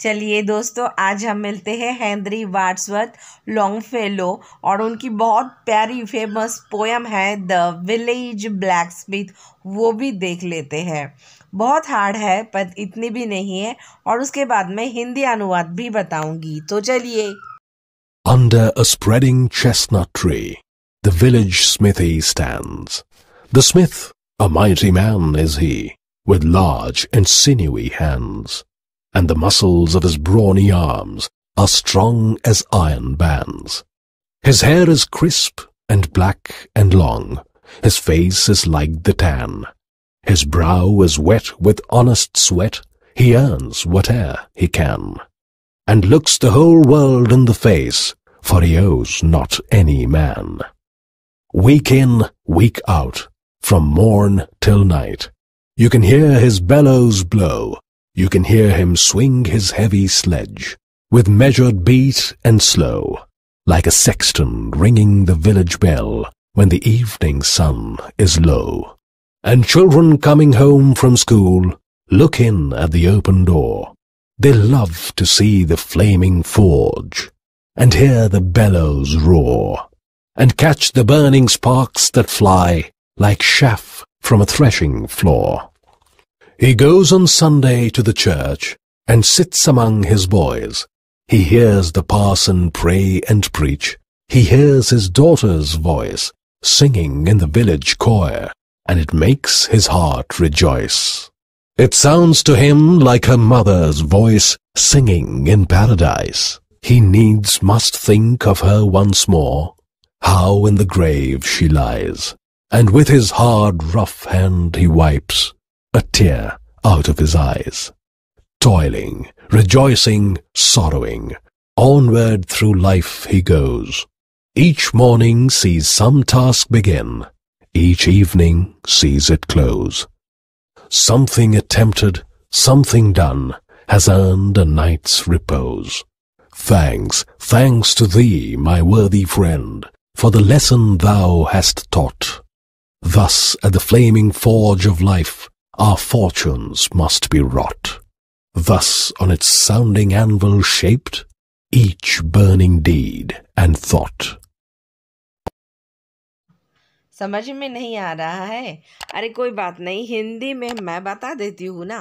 चलिए दोस्तों आज हम मिलते हैं हेनरी वाट्सवर्थ लॉन्गफेलो और उनकी बहुत प्यारी फेमस पोयम है द विलेज ब्लैक स्मिथ वो भी देख लेते हैं बहुत हार्ड है पर इतनी भी नहीं है और उसके बाद में हिंदी अनुवाद भी बताऊंगी तो चलिए under spreading spreading chestnut tree, smith village smithy stands. The smith, a mighty man is he, with and the muscles of his brawny arms are strong as iron bands. His hair is crisp and black and long. His face is like the tan. His brow is wet with honest sweat. He earns whate'er he can. And looks the whole world in the face, for he owes not any man. Week in, week out, from morn till night, you can hear his bellows blow you can hear him swing his heavy sledge, with measured beat and slow, like a sexton ringing the village bell when the evening sun is low. And children coming home from school look in at the open door. They love to see the flaming forge, and hear the bellows roar, and catch the burning sparks that fly like chaff from a threshing floor. He goes on Sunday to the church and sits among his boys. He hears the parson pray and preach. He hears his daughter's voice singing in the village choir, and it makes his heart rejoice. It sounds to him like her mother's voice singing in paradise. He needs must think of her once more, how in the grave she lies, and with his hard rough hand he wipes a tear out of his eyes. Toiling, rejoicing, sorrowing, onward through life he goes. Each morning sees some task begin, each evening sees it close. Something attempted, something done, has earned a night's repose. Thanks, thanks to thee, my worthy friend, for the lesson thou hast taught. Thus at the flaming forge of life, our fortunes must be wrought. Thus on its sounding anvil shaped, each burning deed and thought. समझ में नहीं आ रहा है अरे कोई बात नहीं हिंदी में मैं बता देती हूँ ना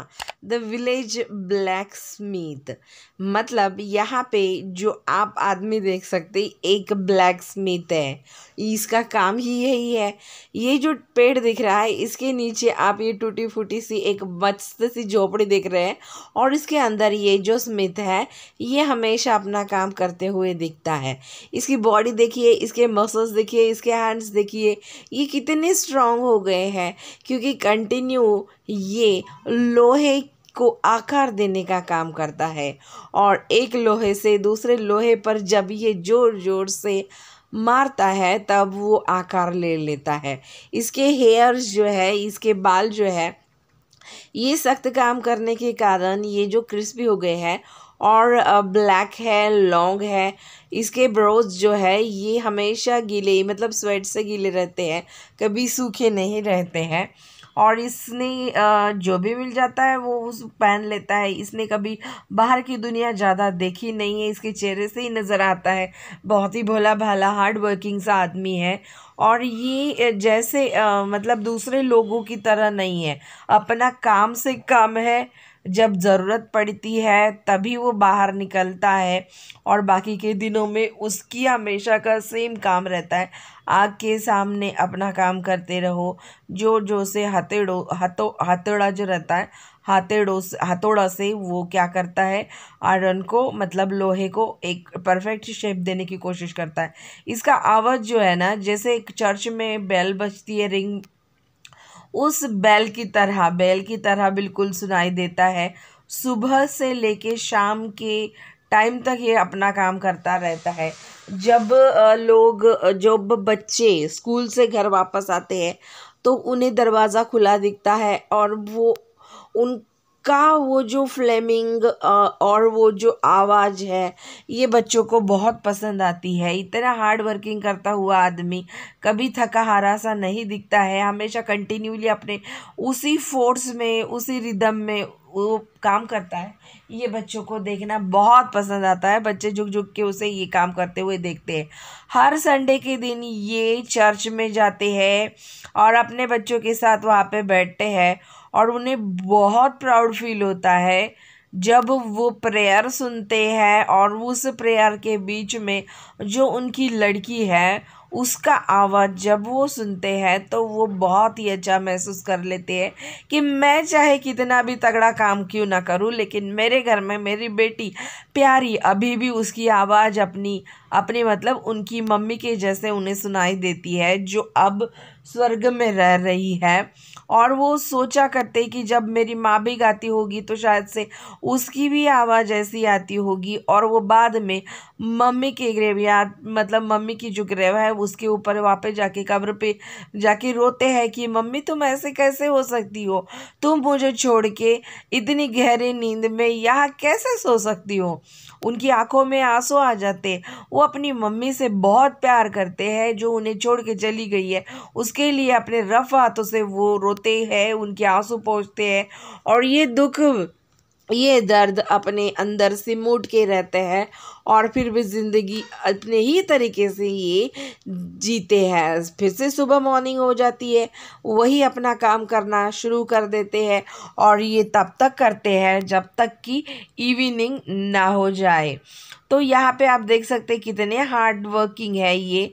द विलेज ब्लैक स्मिथ मतलब यहाँ पे जो आप आदमी देख सकते एक ब्लैक स्मिथ है इसका काम ही यही है ये जो पेड़ दिख रहा है इसके नीचे आप ये टूटी फूटी सी एक मस्त सी झोपड़ी देख रहे हैं और इसके अंदर ये जो स्मिथ है ये हमेशा अपना काम करते हुए दिखता है इसकी बॉडी देखिए इसके मसल्स देखिए इसके हैंड्स देखिए ये कितने स्ट्रांग हो गए हैं क्योंकि कंटिन्यू ये लोहे को आकार देने का काम करता है और एक लोहे से दूसरे लोहे पर जब ये ज़ोर ज़ोर से मारता है तब वो आकार ले लेता है इसके हेयर्स जो है इसके बाल जो है ये सख्त काम करने के कारण ये जो क्रिस्पी हो गए हैं और ब्लैक है लॉन्ग है इसके ब्रोज जो है ये हमेशा गीले मतलब स्वेट से गीले रहते हैं कभी सूखे नहीं रहते हैं और इसने जो भी मिल जाता है वो उस पहन लेता है इसने कभी बाहर की दुनिया ज़्यादा देखी नहीं है इसके चेहरे से ही नज़र आता है बहुत ही भोला भाला हार्ड वर्किंग सा आदमी है और ये जैसे मतलब दूसरे लोगों की तरह नहीं है अपना काम से काम है जब ज़रूरत पड़ती है तभी वो बाहर निकलता है और बाकी के दिनों में उसकी हमेशा का सेम काम रहता है आग के सामने अपना काम करते रहो जो जो से हथेड़ो हथो हथौड़ा जो रहता है हाथेड़ो हथौड़ा से वो क्या करता है आयरन को मतलब लोहे को एक परफेक्ट शेप देने की कोशिश करता है इसका आवाज़ जो है ना जैसे एक चर्च में बेल बजती है रिंग उस बैल की तरह बैल की तरह बिल्कुल सुनाई देता है सुबह से लेके शाम के टाइम तक ये अपना काम करता रहता है जब लोग जब बच्चे स्कूल से घर वापस आते हैं तो उन्हें दरवाज़ा खुला दिखता है और वो उन का वो जो फ्लेमिंग और वो जो आवाज़ है ये बच्चों को बहुत पसंद आती है इतना हार्ड वर्किंग करता हुआ आदमी कभी थका हारा सा नहीं दिखता है हमेशा कंटिन्यूली अपने उसी फोर्स में उसी रिदम में वो काम करता है ये बच्चों को देखना बहुत पसंद आता है बच्चे झुक झुक के उसे ये काम करते हुए देखते हैं हर संडे के दिन ये चर्च में जाते हैं और अपने बच्चों के साथ वहाँ पे बैठते हैं और उन्हें बहुत प्राउड फील होता है जब वो प्रेयर सुनते हैं और उस प्रेयर के बीच में जो उनकी लड़की है उसका आवाज़ जब वो सुनते हैं तो वो बहुत ही अच्छा महसूस कर लेते हैं कि मैं चाहे कितना भी तगड़ा काम क्यों ना करूं लेकिन मेरे घर में मेरी बेटी प्यारी अभी भी उसकी आवाज़ अपनी अपने मतलब उनकी मम्मी के जैसे उन्हें सुनाई देती है जो अब स्वर्ग में रह रही है और वो सोचा करते कि जब मेरी माँ भी गाती होगी तो शायद से उसकी भी आवाज़ ऐसी आती होगी और वो बाद में मम्मी के ग्रेवयार्ड मतलब मम्मी की जो ग्रेव है उसके ऊपर वापस जाके कब्र पे जाके रोते हैं कि मम्मी तुम ऐसे कैसे हो सकती हो तुम मुझे छोड़ के इतनी गहरी नींद में यहाँ कैसे सो सकती हो उनकी आंखों में आंसू आ जाते वो अपनी मम्मी से बहुत प्यार करते हैं जो उन्हें छोड़ के चली गई है उसके लिए अपने रफ हाथों से वो रोते रोते हैं उनके आंसू पहुँचते हैं और ये दुख ये दर्द अपने अंदर से सिमूट के रहते हैं और फिर भी ज़िंदगी अपने ही तरीके से ये जीते हैं फिर से सुबह मॉर्निंग हो जाती है वही अपना काम करना शुरू कर देते हैं और ये तब तक करते हैं जब तक कि इवनिंग ना हो जाए तो यहाँ पे आप देख सकते कितने हार्ड वर्किंग है ये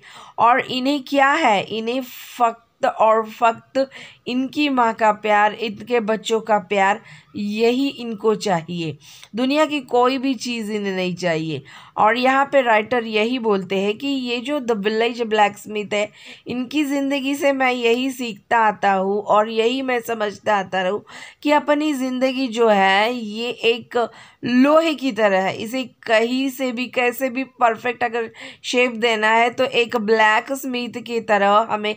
और इन्हें क्या है इन्हें फक वक्त और फ़क्त इनकी माँ का प्यार इनके बच्चों का प्यार यही इनको चाहिए दुनिया की कोई भी चीज़ इन्हें नहीं चाहिए और यहाँ पे राइटर यही बोलते हैं कि ये जो द विलेज ब्लैक स्मिथ है इनकी ज़िंदगी से मैं यही सीखता आता हूँ और यही मैं समझता आता रहूँ कि अपनी ज़िंदगी जो है ये एक लोहे की तरह है इसे कहीं से भी कैसे भी परफेक्ट अगर शेप देना है तो एक ब्लैक स्मिथ की तरह हमें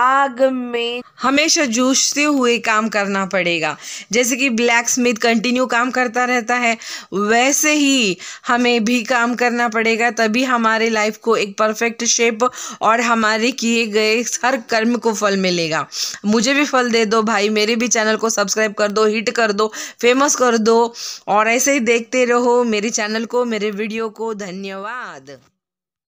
आग में हमेशा जूझते हुए काम करना पड़ेगा जैसे कि ब्लैक स्मिथ कंटिन्यू काम करता रहता है वैसे ही हमें भी काम कर करना पड़ेगा तभी हमारे लाइफ को एक परफेक्ट शेप और हमारे किए गए हर कर्म को फल मिलेगा मुझे भी फल दे दो भाई मेरे भी चैनल को सब्सक्राइब कर दो हिट कर दो फेमस कर दो और ऐसे ही देखते रहो मेरे चैनल को मेरे वीडियो को धन्यवाद